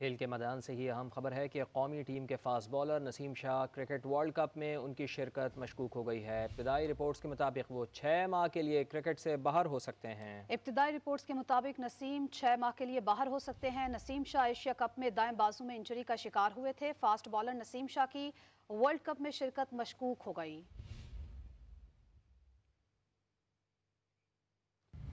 खेल के मैदान से ही अहम खबर है कि कौमी टीम के fast bowler Naseem Shah cricket world cup में उनकी शिरकत मशकूक हो गई है इब्तदाई रिपोर्ट्स के मुताबिक वो छः माह के लिए क्रिकेट से बाहर हो सकते हैं इब्तदाई रिपोर्ट्स के मुताबिक नसीम छः माह के लिए बाहर हो सकते हैं नसीम शाह एशिया कप में दाएं बाजू में इंजरी का शिकार हुए थे फास्ट बॉलर नसीम शाह की वर्ल्ड कप में शिरकत मशकूक हो गई